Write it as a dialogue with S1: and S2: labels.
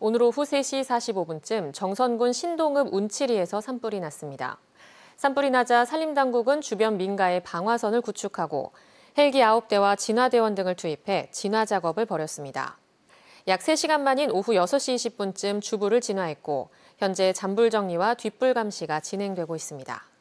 S1: 오늘 오후 3시 45분쯤 정선군 신동읍 운치리에서 산불이 났습니다. 산불이 나자 산림당국은 주변 민가에 방화선을 구축하고 헬기 9대와 진화대원 등을 투입해 진화 작업을 벌였습니다. 약 3시간 만인 오후 6시 20분쯤 주부를 진화했고 현재 잔불 정리와 뒷불 감시가 진행되고 있습니다.